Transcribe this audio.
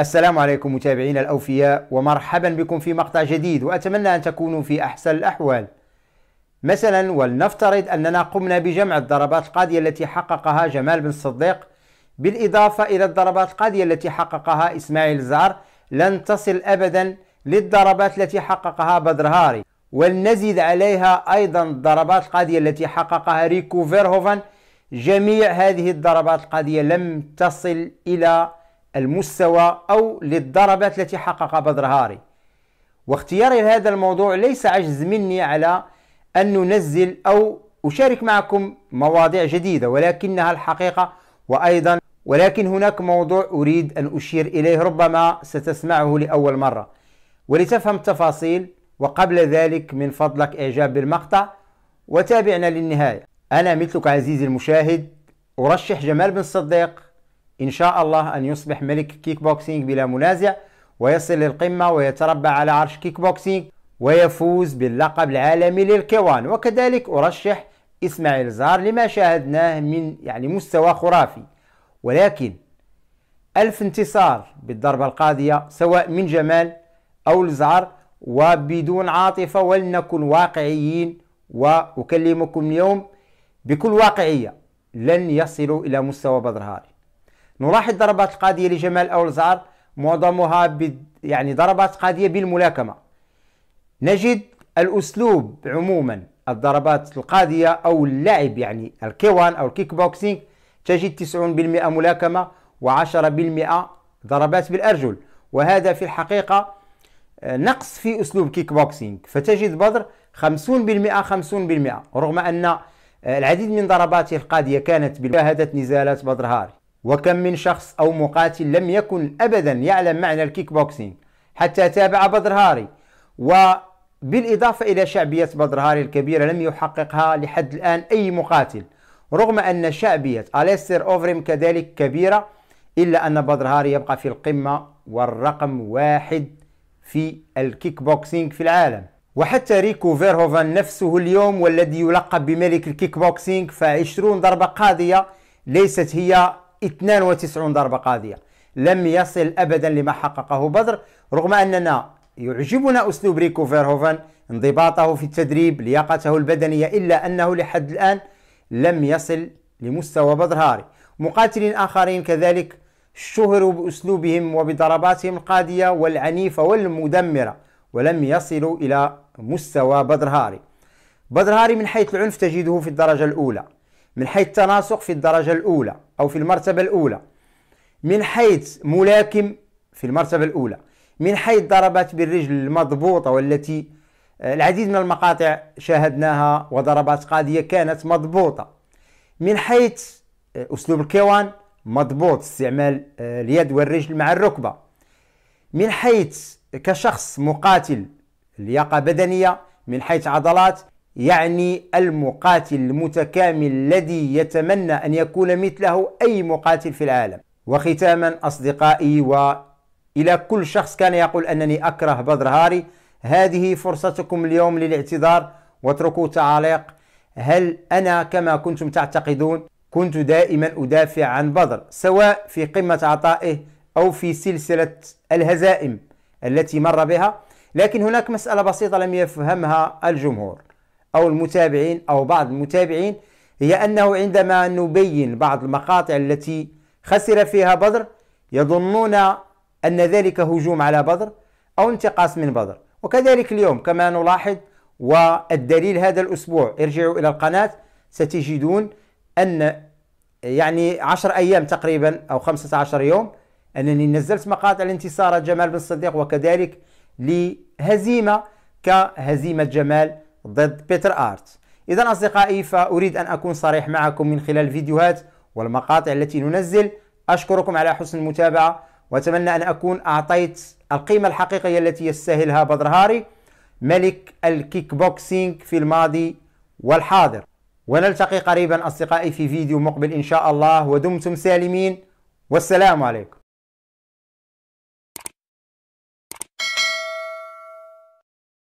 السلام عليكم متابعينا الاوفياء ومرحبا بكم في مقطع جديد واتمنى ان تكونوا في احسن الاحوال. مثلا ولنفترض اننا قمنا بجمع الضربات القاضيه التي حققها جمال بن الصديق بالاضافه الى الضربات القاضيه التي حققها اسماعيل زار لن تصل ابدا للضربات التي حققها بدر هاري ولنزد عليها ايضا الضربات القاضيه التي حققها ريكو فيرهوفن جميع هذه الضربات القاضيه لم تصل الى المستوى أو للضربات التي حقق هاري واختياري لهذا الموضوع ليس عجز مني على أن ننزل أو أشارك معكم مواضيع جديدة ولكنها الحقيقة وأيضا ولكن هناك موضوع أريد أن أشير إليه ربما ستسمعه لأول مرة ولتفهم التفاصيل وقبل ذلك من فضلك إعجاب بالمقطع وتابعنا للنهاية أنا مثلك عزيزي المشاهد أرشح جمال بن صديق إن شاء الله أن يصبح ملك كيك بوكسينج بلا منازع ويصل للقمة ويتربع على عرش كيك بوكسينج ويفوز باللقب العالمي للكيوان وكذلك أرشح إسماعيل زار لما شاهدناه من يعني مستوى خرافي ولكن ألف انتصار بالضربة القاضية سواء من جمال أو الزعر وبدون عاطفة ولنكن واقعيين وأكلمكم اليوم بكل واقعية لن يصلوا إلى مستوى هاري نلاحظ ضربات القاضية لجمال أولزار معظمها يعني ضربات قاضية بالملاكمة نجد الأسلوب عموما الضربات القاضية أو اللعب يعني الكيوان أو الكيك بوكسينج تجد 90% ملاكمة و10% ضربات بالأرجل وهذا في الحقيقة آه، نقص في أسلوب كيك بوكسينج فتجد بدر 50% 50% رغم أن آه، العديد من ضرباته القاضية كانت بمشاهدة نزالات بدر هاري وكم من شخص أو مقاتل لم يكن أبدا يعلم معنى الكيك بوكسينج حتى تابع بدر هاري وبالإضافة إلى شعبية بدر هاري الكبيرة لم يحققها لحد الآن أي مقاتل رغم أن شعبية أليستر أوفريم كذلك كبيرة إلا أن بدر هاري يبقى في القمة والرقم واحد في الكيك بوكسينج في العالم وحتى ريكو فيرهوفان نفسه اليوم والذي يلقب بملك الكيك بوكسينج فعشرون ضربة قاضية ليست هي 92 ضربة قاضية لم يصل أبدا لما حققه بدر رغم أننا يعجبنا أسلوب ريكو فيرهوفن انضباطه في التدريب لياقته البدنية إلا أنه لحد الآن لم يصل لمستوى بدر هاري مقاتلين آخرين كذلك اشتهروا بأسلوبهم وبضرباتهم القاضية والعنيفة والمدمرة ولم يصلوا إلى مستوى بدر هاري بدر هاري من حيث العنف تجده في الدرجة الأولى من حيث التناسق في الدرجة الأولى أو في المرتبة الأولى من حيث ملاكم في المرتبة الأولى من حيث ضربات بالرجل المضبوطة والتي آه، العديد من المقاطع شاهدناها وضربات قاضية كانت مضبوطة من حيث آه، أسلوب الكيوان مضبوط استعمال آه، اليد والرجل مع الركبة من حيث كشخص مقاتل لياقة بدنية من حيث عضلات يعني المقاتل المتكامل الذي يتمنى أن يكون مثله أي مقاتل في العالم وختاما أصدقائي وإلى كل شخص كان يقول أنني أكره بدر هاري هذه فرصتكم اليوم للاعتذار واتركوا تعليق هل أنا كما كنتم تعتقدون كنت دائما أدافع عن بدر سواء في قمة عطائه أو في سلسلة الهزائم التي مر بها لكن هناك مسألة بسيطة لم يفهمها الجمهور أو المتابعين أو بعض المتابعين هي أنه عندما نبين بعض المقاطع التي خسر فيها بدر يظنون أن ذلك هجوم على بدر أو انتقاص من بدر وكذلك اليوم كما نلاحظ والدليل هذا الأسبوع ارجعوا إلى القناة ستجدون أن يعني عشر أيام تقريبا أو خمسة عشر يوم أنني نزلت مقاطع لانتصارات جمال بن الصديق وكذلك لهزيمة كهزيمة جمال ضد بيتر آرت إذا أصدقائي فأريد أن أكون صريح معكم من خلال الفيديوهات والمقاطع التي ننزل أشكركم على حسن المتابعة وأتمنى أن أكون أعطيت القيمة الحقيقية التي يستاهلها بدر هاري ملك الكيك بوكسينج في الماضي والحاضر ونلتقي قريبا أصدقائي في فيديو مقبل إن شاء الله ودمتم سالمين والسلام عليكم